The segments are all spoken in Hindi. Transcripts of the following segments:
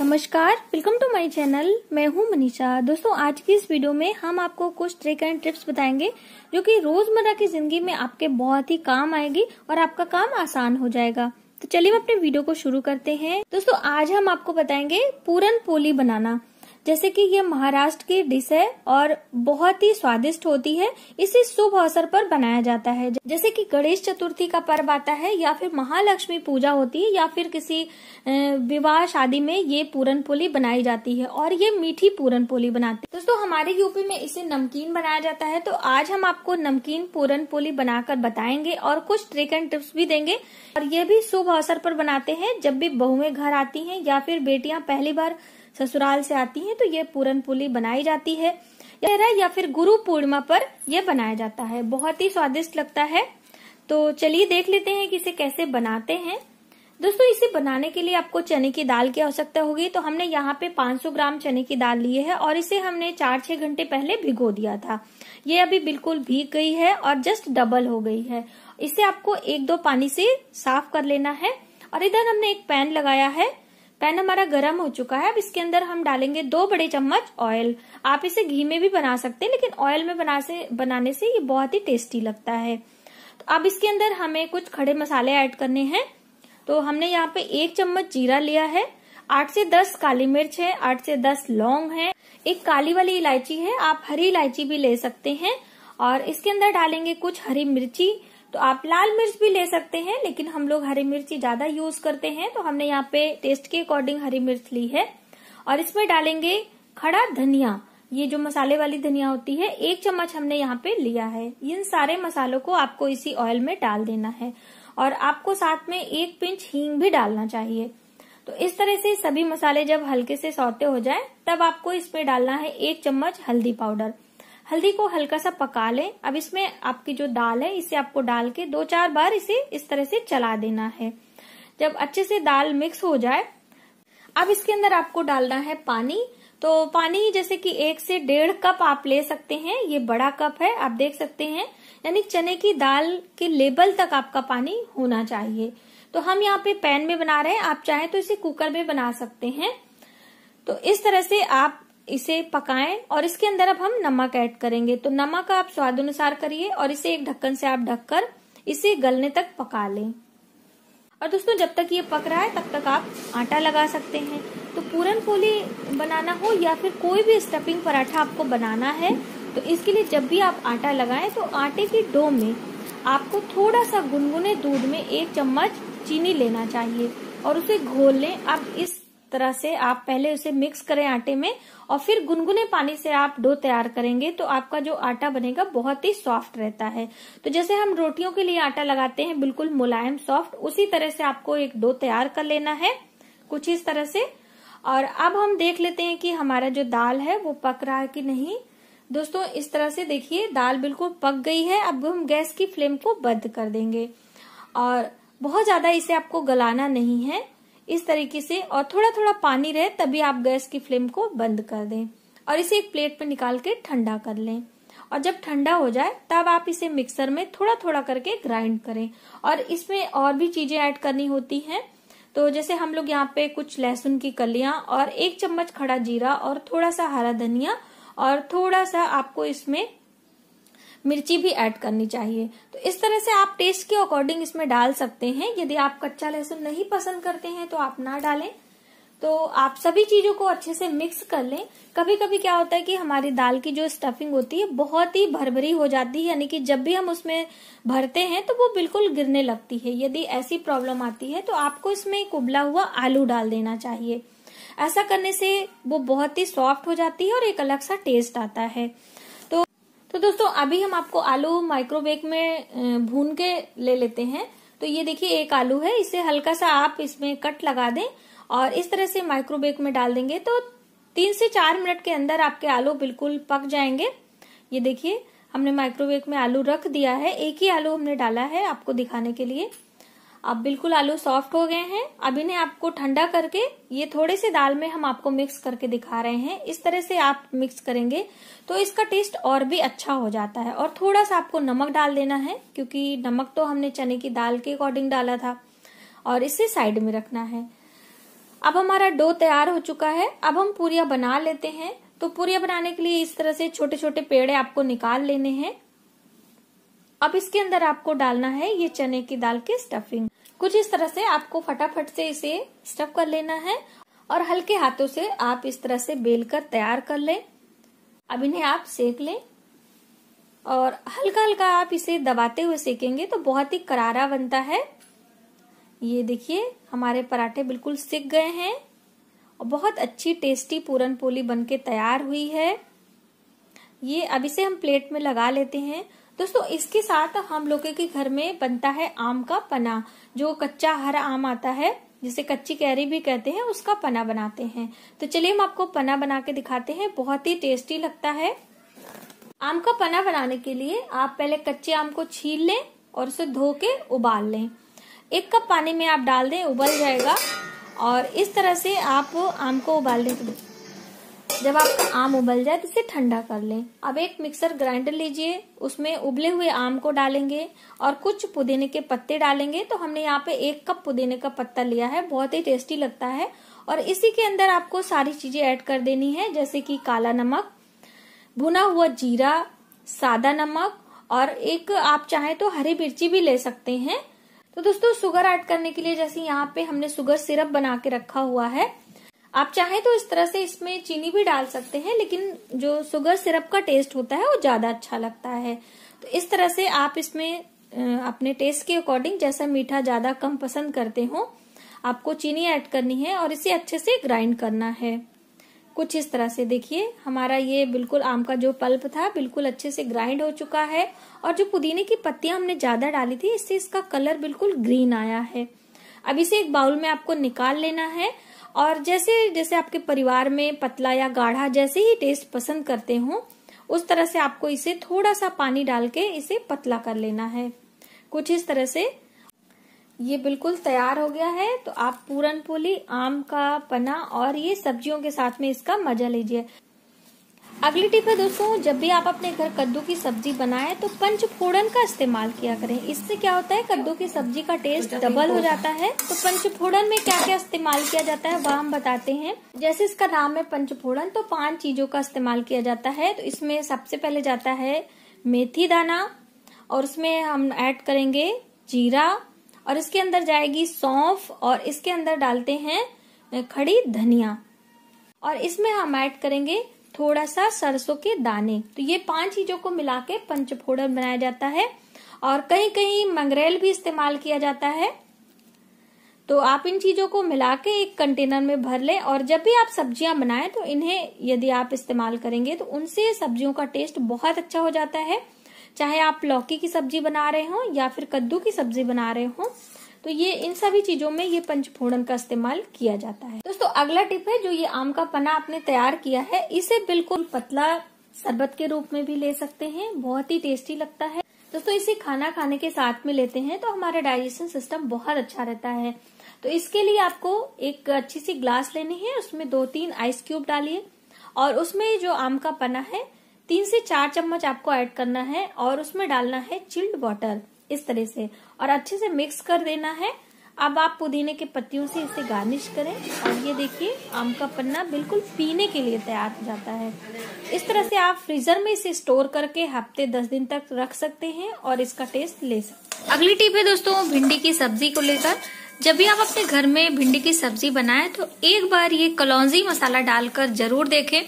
नमस्कार वेलकम टू माय चैनल मैं हूं मनीषा दोस्तों आज की इस वीडियो में हम आपको कुछ ट्रिक एंड टिप्स बताएंगे जो कि रोजमर्रा की जिंदगी में आपके बहुत ही काम आएगी और आपका काम आसान हो जाएगा तो चलिए हम अपने वीडियो को शुरू करते हैं दोस्तों आज हम आपको बताएंगे पूरन पोली बनाना जैसे कि ये महाराष्ट्र की डिश है और बहुत ही स्वादिष्ट होती है इसे शुभ अवसर पर बनाया जाता है जैसे कि गणेश चतुर्थी का पर्व आता है या फिर महालक्ष्मी पूजा होती है या फिर किसी विवाह शादी में ये पूरन पोली बनाई जाती है और ये मीठी पूरन पोली बनाती है दोस्तों हमारे यूपी में इसे नमकीन बनाया जाता है तो आज हम आपको नमकीन पूरन पोली बनाकर बताएंगे और कुछ ट्रिक एंड टिप्स भी देंगे और ये भी शुभ अवसर पर बनाते हैं जब भी बहुएं घर आती हैं या फिर बेटियां पहली बार ससुराल से आती हैं तो ये पूरन पुली बनाई जाती है या फिर गुरु पूर्णिमा पर यह बनाया जाता है बहुत ही स्वादिष्ट लगता है तो चलिए देख लेते हैं कि इसे कैसे बनाते हैं दोस्तों इसे बनाने के लिए आपको चने की दाल की आवश्यकता होगी तो हमने यहाँ पे 500 ग्राम चने की दाल ली है और इसे हमने चार छह घंटे पहले भिगो दिया था ये अभी बिल्कुल भीग गई है और जस्ट डबल हो गई है इसे आपको एक दो पानी से साफ कर लेना है और इधर हमने एक पैन लगाया है पैन हमारा गर्म हो चुका है अब इसके अंदर हम डालेंगे दो बड़े चम्मच ऑयल आप इसे घी में भी बना सकते हैं लेकिन ऑयल में बना से बनाने से ये बहुत ही टेस्टी लगता है तो अब इसके अंदर हमें कुछ खड़े मसाले ऐड करने हैं तो हमने यहाँ पे एक चम्मच जीरा लिया है आठ से दस काली मिर्च है आठ से दस लौंग है एक काली वाली इलायची है आप हरी इलायची भी ले सकते हैं और इसके अंदर डालेंगे कुछ हरी मिर्ची तो आप लाल मिर्च भी ले सकते हैं लेकिन हम लोग हरी मिर्च ज्यादा यूज करते हैं तो हमने यहाँ पे टेस्ट के अकॉर्डिंग हरी मिर्च ली है और इसमें डालेंगे खड़ा धनिया ये जो मसाले वाली धनिया होती है एक चम्मच हमने यहाँ पे लिया है इन सारे मसालों को आपको इसी ऑयल में डाल देना है और आपको साथ में एक पिंच हींग भी डालना चाहिए तो इस तरह से सभी मसाले जब हल्के से सौते हो जाए तब आपको इसमें डालना है एक चम्मच हल्दी पाउडर हल्दी को हल्का सा पका लें अब इसमें आपकी जो दाल है इसे आपको डाल के दो चार बार इसे इस तरह से चला देना है जब अच्छे से दाल मिक्स हो जाए अब इसके अंदर आपको डालना है पानी तो पानी जैसे कि एक से डेढ़ कप आप ले सकते हैं ये बड़ा कप है आप देख सकते हैं यानी चने की दाल के लेबल तक आपका पानी होना चाहिए तो हम यहाँ पे पैन में बना रहे हैं आप चाहे तो इसे कुकर में बना सकते हैं तो इस तरह से आप इसे पकाएं और इसके अंदर अब हम नमक ऐड करेंगे तो नमक आप स्वाद अनुसार करिए और इसे एक ढक्कन से आप ढककर इसे गलने तक पका लें और दोस्तों जब तक ये पक रहा है तब तक आप आटा लगा सकते हैं तो पूरन पोली बनाना हो या फिर कोई भी स्टफिंग पराठा आपको बनाना है तो इसके लिए जब भी आप आटा लगाएं तो आटे की डो में आपको थोड़ा सा गुनगुने दूध में एक चम्मच चीनी लेना चाहिए और उसे घोल लें आप इस तरह से आप पहले उसे मिक्स करें आटे में और फिर गुनगुने पानी से आप डो तैयार करेंगे तो आपका जो आटा बनेगा बहुत ही सॉफ्ट रहता है तो जैसे हम रोटियों के लिए आटा लगाते हैं बिल्कुल मुलायम सॉफ्ट उसी तरह से आपको एक डो तैयार कर लेना है कुछ इस तरह से और अब हम देख लेते हैं कि हमारा जो दाल है वो पक रहा है कि नहीं दोस्तों इस तरह से देखिए दाल बिल्कुल पक गई है अब हम गैस की फ्लेम को बंद कर देंगे और बहुत ज्यादा इसे आपको गलाना नहीं है इस तरीके से और थोड़ा थोड़ा पानी रहे तभी आप गैस की फ्लेम को बंद कर दें और इसे एक प्लेट पर निकाल के ठंडा कर लें और जब ठंडा हो जाए तब आप इसे मिक्सर में थोड़ा थोड़ा करके ग्राइंड करें और इसमें और भी चीजें ऐड करनी होती हैं तो जैसे हम लोग यहाँ पे कुछ लहसुन की कलियां और एक चम्मच खड़ा जीरा और थोड़ा सा हरा धनिया और थोड़ा सा आपको इसमें मिर्ची भी ऐड करनी चाहिए तो इस तरह से आप टेस्ट के अकॉर्डिंग इसमें डाल सकते हैं यदि आप कच्चा लहसुन नहीं पसंद करते हैं तो आप ना डालें तो आप सभी चीजों को अच्छे से मिक्स कर लें कभी कभी क्या होता है कि हमारी दाल की जो स्टफिंग होती है बहुत ही भरभरी हो जाती है यानी कि जब भी हम उसमें भरते हैं तो वो बिल्कुल गिरने लगती है यदि ऐसी प्रॉब्लम आती है तो आपको इसमें एक उबला हुआ आलू डाल देना चाहिए ऐसा करने से वो बहुत ही सॉफ्ट हो जाती है और एक अलग सा टेस्ट आता है तो दोस्तों अभी हम आपको आलू माइक्रोवेव में भून के ले लेते हैं तो ये देखिए एक आलू है इसे हल्का सा आप इसमें कट लगा दें और इस तरह से माइक्रोवेव में डाल देंगे तो तीन से चार मिनट के अंदर आपके आलू बिल्कुल पक जाएंगे ये देखिए हमने माइक्रोवेव में आलू रख दिया है एक ही आलू हमने डाला है आपको दिखाने के लिए अब बिल्कुल आलू सॉफ्ट हो गए हैं अब इन्हें आपको ठंडा करके ये थोड़े से दाल में हम आपको मिक्स करके दिखा रहे हैं इस तरह से आप मिक्स करेंगे तो इसका टेस्ट और भी अच्छा हो जाता है और थोड़ा सा आपको नमक डाल देना है क्योंकि नमक तो हमने चने की दाल के अकॉर्डिंग डाला था और इसे साइड में रखना है अब हमारा डो तैयार हो चुका है अब हम पूरिया बना लेते हैं तो पूरिया बनाने के लिए इस तरह से छोटे छोटे पेड़े आपको निकाल लेने हैं अब इसके अंदर आपको डालना है ये चने की दाल के स्टफिंग कुछ इस तरह से आपको फटाफट से इसे स्टफ कर लेना है और हल्के हाथों से आप इस तरह से बेल कर तैयार कर लें अब इन्हें आप सेक लें और हल्का हल्का आप इसे दबाते हुए सेकेंगे तो बहुत ही करारा बनता है ये देखिए हमारे पराठे बिल्कुल सिक गए हैं और बहुत अच्छी टेस्टी पूरन पोली बनके तैयार हुई है ये अब इसे हम प्लेट में लगा लेते हैं दोस्तों इसके साथ हम लोगों के घर में बनता है आम का पना जो कच्चा हरा आम आता है जिसे कच्ची कैरी भी कहते हैं उसका पना बनाते हैं तो चलिए हम आपको पना बना के दिखाते हैं बहुत ही टेस्टी लगता है आम का पना बनाने के लिए आप पहले कच्चे आम को छील लें और उसे धो के उबाल लें एक कप पानी में आप डाल दें उबल जाएगा और इस तरह से आप आम को उबालने जब आपका आम उबल जाए तो इसे ठंडा कर लें अब एक मिक्सर ग्राइंडर लीजिए उसमें उबले हुए आम को डालेंगे और कुछ पुदीने के पत्ते डालेंगे तो हमने यहाँ पे एक कप पुदीने का पत्ता लिया है बहुत ही टेस्टी लगता है और इसी के अंदर आपको सारी चीजें ऐड कर देनी है जैसे कि काला नमक भुना हुआ जीरा सादा नमक और एक आप चाहे तो हरी मिर्ची भी ले सकते हैं तो दोस्तों शुगर ऐड करने के लिए जैसे यहाँ पे हमने शुगर सिरप बना के रखा हुआ है आप चाहें तो इस तरह से इसमें चीनी भी डाल सकते हैं लेकिन जो शुगर सिरप का टेस्ट होता है वो ज्यादा अच्छा लगता है तो इस तरह से आप इसमें अपने टेस्ट के अकॉर्डिंग जैसा मीठा ज्यादा कम पसंद करते हो आपको चीनी ऐड करनी है और इसे अच्छे से ग्राइंड करना है कुछ इस तरह से देखिए हमारा ये बिल्कुल आम का जो पल्प था बिल्कुल अच्छे से ग्राइंड हो चुका है और जो पुदीने की पत्तियां हमने ज्यादा डाली थी इससे इसका कलर बिल्कुल ग्रीन आया है अब इसे एक बाउल में आपको निकाल लेना है और जैसे जैसे आपके परिवार में पतला या गाढ़ा जैसे ही टेस्ट पसंद करते हो उस तरह से आपको इसे थोड़ा सा पानी डाल के इसे पतला कर लेना है कुछ इस तरह से ये बिल्कुल तैयार हो गया है तो आप पूरन पोली आम का पना और ये सब्जियों के साथ में इसका मजा लीजिए अगली टिप है दोस्तों जब भी आप अपने घर कद्दू की सब्जी बनाए तो पंच फोड़न का इस्तेमाल किया करें इससे क्या होता है कद्दू की सब्जी का टेस्ट डबल हो जाता है तो पंच फोड़न में क्या क्या इस्तेमाल किया जाता है वह हम बताते हैं जैसे इसका नाम है पंच फोड़न तो पांच चीजों का इस्तेमाल किया जाता है तो इसमें सबसे पहले जाता है मेथी दाना और उसमें हम ऐड करेंगे जीरा और इसके अंदर जाएगी सौंफ और इसके अंदर डालते हैं खड़ी धनिया और इसमें हम ऐड करेंगे थोड़ा सा सरसों के दाने तो ये पांच चीजों को मिला के पंचफोड़न बनाया जाता है और कहीं कहीं मंगरेल भी इस्तेमाल किया जाता है तो आप इन चीजों को मिला के एक कंटेनर में भर लें और जब भी आप सब्जियां बनाएं तो इन्हें यदि आप इस्तेमाल करेंगे तो उनसे सब्जियों का टेस्ट बहुत अच्छा हो जाता है चाहे आप लौकी की सब्जी बना रहे हो या फिर कद्दू की सब्जी बना रहे हो तो ये इन सभी चीजों में ये पंचफोड़न का इस्तेमाल किया जाता है दोस्तों अगला टिप है जो ये आम का पना आपने तैयार किया है इसे बिल्कुल पतला शरबत के रूप में भी ले सकते हैं बहुत ही टेस्टी लगता है दोस्तों इसे खाना खाने के साथ में लेते हैं तो हमारा डाइजेशन सिस्टम बहुत अच्छा रहता है तो इसके लिए आपको एक अच्छी सी ग्लास लेनी है उसमें दो तीन आइस क्यूब डालिए और उसमें जो आम का पना है तीन से चार चम्मच आपको ऐड करना है और उसमें डालना है चिल्ड वाटर इस तरह से और अच्छे से मिक्स कर देना है अब आप पुदीने के पत्तियों से इसे गार्निश करें और ये देखिए आम का पन्ना बिल्कुल पीने के लिए तैयार हो जाता है इस तरह से आप फ्रीजर में इसे स्टोर करके हफ्ते दस दिन तक रख सकते हैं और इसका टेस्ट ले सकते हैं अगली टिप है दोस्तों भिंडी की सब्जी को लेकर जब भी आप अपने घर में भिंडी की सब्जी बनाए तो एक बार ये कलौजी मसाला डालकर जरूर देखें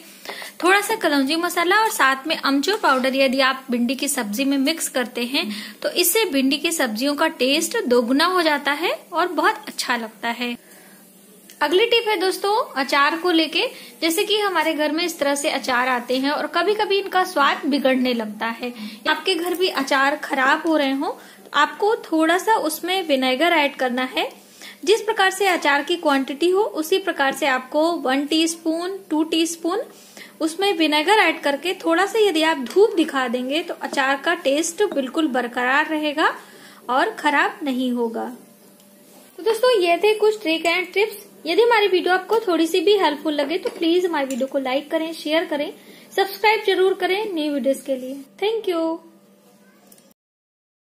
थोड़ा सा कलौजी मसाला और साथ में अमचूर पाउडर यदि आप भिंडी की सब्जी में मिक्स करते हैं तो इससे भिंडी की सब्जियों का टेस्ट दोगुना हो जाता है और बहुत अच्छा लगता है अगली टिप है दोस्तों अचार को लेके जैसे कि हमारे घर में इस तरह से अचार आते हैं और कभी कभी इनका स्वाद बिगड़ने लगता है आपके घर भी अचार खराब हो रहे हो तो आपको थोड़ा सा उसमें विनेगर ऐड करना है जिस प्रकार से अचार की क्वांटिटी हो उसी प्रकार से आपको वन टीस्पून, टू टी उसमें विनेगर ऐड करके थोड़ा सा यदि आप धूप दिखा देंगे तो अचार का टेस्ट बिल्कुल बरकरार रहेगा और खराब नहीं होगा तो दोस्तों ये थे कुछ ट्रिक एंड टिप्स यदि हमारी वीडियो आपको थोड़ी सी भी हेल्पफुल लगे तो प्लीज हमारी वीडियो को लाइक करें शेयर करें सब्सक्राइब जरूर करें न्यू वीडियोस के लिए थैंक यू